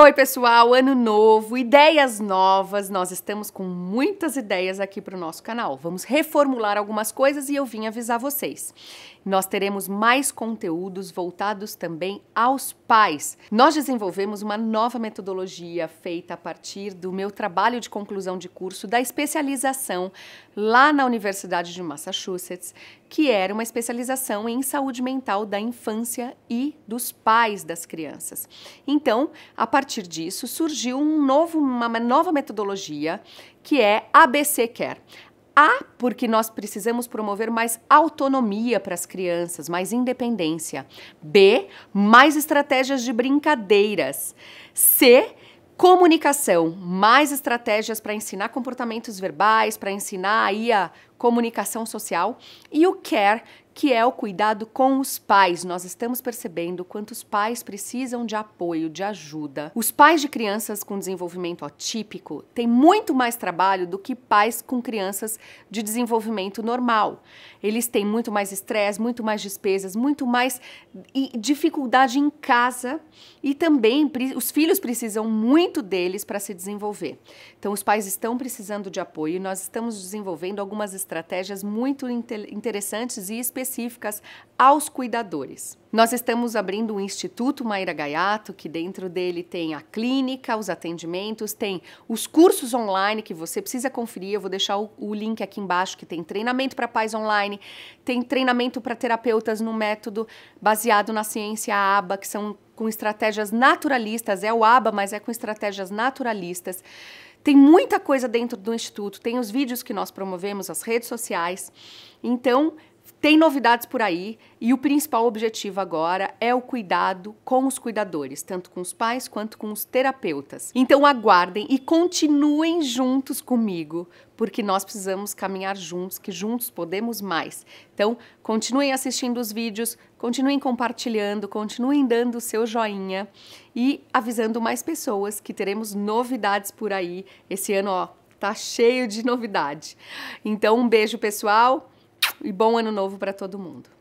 Oi, pessoal, ano novo, ideias novas. Nós estamos com muitas ideias aqui para o nosso canal. Vamos reformular algumas coisas e eu vim avisar vocês. Nós teremos mais conteúdos voltados também aos pais. Nós desenvolvemos uma nova metodologia feita a partir do meu trabalho de conclusão de curso da especialização lá na Universidade de Massachusetts, que era uma especialização em saúde mental da infância e dos pais das crianças. Então, a partir partir disso, surgiu um novo, uma nova metodologia que é ABC Care. A, porque nós precisamos promover mais autonomia para as crianças, mais independência. B, mais estratégias de brincadeiras. C, comunicação, mais estratégias para ensinar comportamentos verbais, para ensinar aí a comunicação social. E o CARE, que é o cuidado com os pais. Nós estamos percebendo quantos pais precisam de apoio, de ajuda. Os pais de crianças com desenvolvimento atípico têm muito mais trabalho do que pais com crianças de desenvolvimento normal. Eles têm muito mais estresse, muito mais despesas, muito mais dificuldade em casa e também os filhos precisam muito deles para se desenvolver. Então, os pais estão precisando de apoio e nós estamos desenvolvendo algumas estratégias muito interessantes e específicas específicas aos cuidadores. Nós estamos abrindo o Instituto Maíra Gaiato, que dentro dele tem a clínica, os atendimentos, tem os cursos online que você precisa conferir. Eu vou deixar o, o link aqui embaixo que tem treinamento para pais online, tem treinamento para terapeutas no método baseado na ciência ABA, que são com estratégias naturalistas, é o ABA, mas é com estratégias naturalistas. Tem muita coisa dentro do Instituto, tem os vídeos que nós promovemos, as redes sociais. Então, tem novidades por aí e o principal objetivo agora é o cuidado com os cuidadores, tanto com os pais quanto com os terapeutas. Então aguardem e continuem juntos comigo, porque nós precisamos caminhar juntos, que juntos podemos mais. Então continuem assistindo os vídeos, continuem compartilhando, continuem dando o seu joinha e avisando mais pessoas que teremos novidades por aí. Esse ano, ó, tá cheio de novidade. Então um beijo, pessoal e bom ano novo para todo mundo.